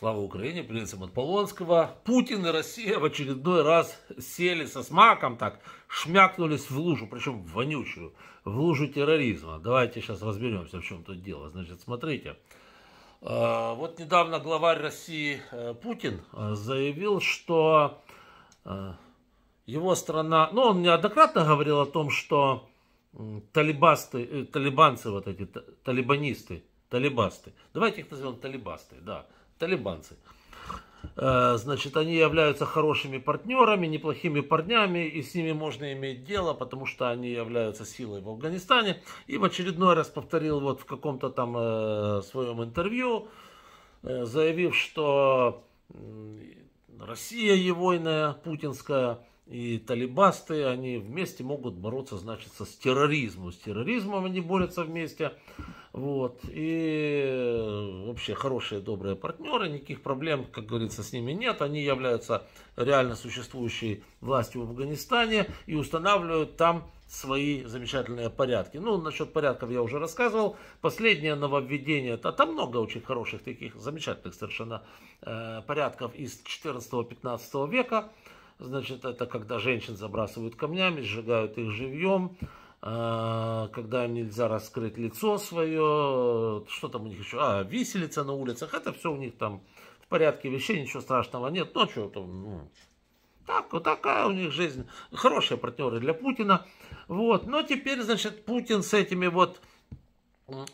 Слава Украине, принцип от Полонского. Путин и Россия в очередной раз сели со смаком так, шмякнулись в лужу, причем вонючую, в лужу терроризма. Давайте сейчас разберемся, в чем тут дело. Значит, смотрите. А, вот недавно главарь России э, Путин э, заявил, что э, его страна... Ну, он неоднократно говорил о том, что талибасты, талибанцы вот эти, талибанисты, талибасты. Давайте их назовем талибасты, да талибанцы. Э, значит, они являются хорошими партнерами, неплохими парнями, и с ними можно иметь дело, потому что они являются силой в Афганистане. И в очередной раз повторил вот в каком-то там э, своем интервью, э, заявив, что Россия и путинская, и талибасты, они вместе могут бороться, значит, с терроризмом. С терроризмом они борются вместе. Вот. И э, вообще хорошие, добрые партнеры, никаких проблем, как говорится, с ними нет. Они являются реально существующей властью в Афганистане и устанавливают там свои замечательные порядки. Ну, насчет порядков я уже рассказывал. Последнее нововведение, а там много очень хороших таких замечательных совершенно э, порядков из 14-15 века. Значит, это когда женщин забрасывают камнями, сжигают их живьем, а, когда нельзя раскрыть лицо свое, что там у них еще, а, виселица на улицах, это все у них там в порядке вещей, ничего страшного нет, но ну, а что там, ну, так, вот такая у них жизнь, хорошие партнеры для Путина, вот, но теперь, значит, Путин с этими вот,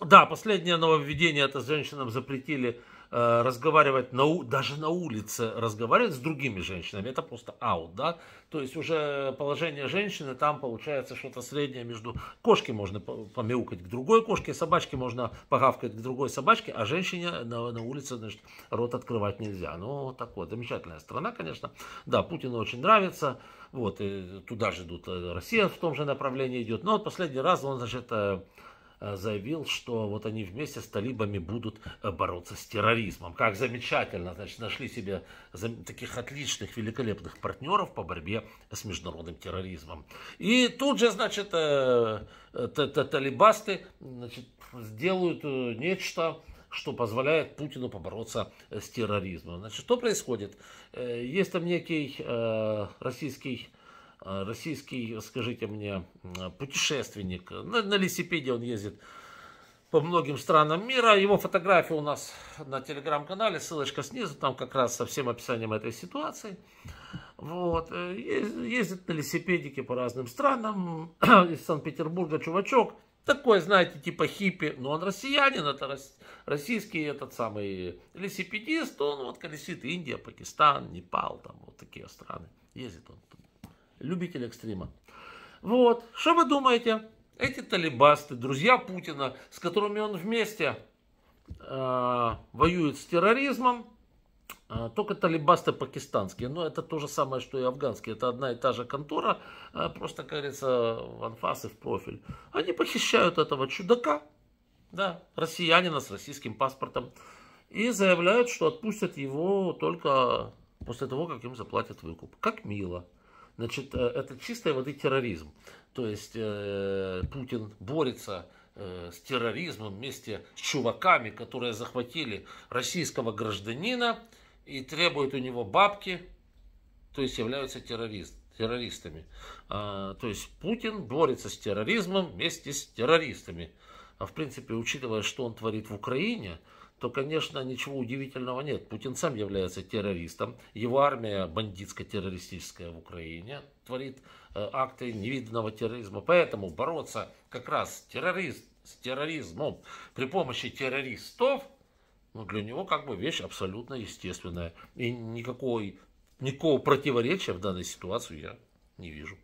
да, последнее нововведение, это женщинам запретили Э, разговаривать, на, даже на улице разговаривать с другими женщинами, это просто аут, да? То есть уже положение женщины, там получается что-то среднее между... Кошки можно помяукать к другой кошке, собачки можно погавкать к другой собачке, а женщине на, на улице, значит, рот открывать нельзя. Ну, такое, замечательная страна, конечно. Да, Путину очень нравится, вот, и туда же идут, э, Россия в том же направлении идет. Но вот последний раз он, значит, э, Э, заявил, что вот они вместе с талибами будут э, бороться с терроризмом. Как замечательно, значит, нашли себе таких отличных, великолепных партнеров по борьбе с международным терроризмом. И тут же, значит, э, талибасты значит, сделают нечто, что позволяет Путину побороться с терроризмом. Значит, что происходит? Есть там некий российский а, российский, скажите мне, путешественник. На, на велосипеде он ездит по многим странам мира. Его фотография у нас на телеграм-канале, ссылочка снизу, там как раз со всем описанием этой ситуации. Вот. Э, ездит на велосипедике по разным странам. Из Санкт-Петербурга чувачок. Такой, знаете, типа хиппи, но он россиянин, это российский этот самый велосипедист, он вот колесит Индия, Пакистан, Непал, там вот такие страны. Ездит он туда любитель экстрима. Вот, что вы думаете? Эти талибасты, друзья Путина, с которыми он вместе э, воюет с терроризмом, э, только талибасты пакистанские. Но это то же самое, что и афганские. Это одна и та же контора, э, просто, как говорится, в анфас и в профиль. Они похищают этого чудака, да, россиянина с российским паспортом, и заявляют, что отпустят его только после того, как им заплатят выкуп. Как мило. Значит, э, это чистой воды терроризм. То есть э, Путин борется э, с терроризмом вместе с чуваками, которые захватили российского гражданина и требуют у него бабки, то есть являются террорист, террористами. А, то есть Путин борется с терроризмом вместе с террористами. А в принципе, учитывая, что он творит в Украине, то, конечно, ничего удивительного нет. Путин сам является террористом, его армия бандитско-террористическая в Украине творит э, акты невиданного терроризма. Поэтому бороться как раз террорист, с терроризмом при помощи террористов, ну, для него как бы вещь абсолютно естественная. И никакой, никакого противоречия в данной ситуации я не вижу.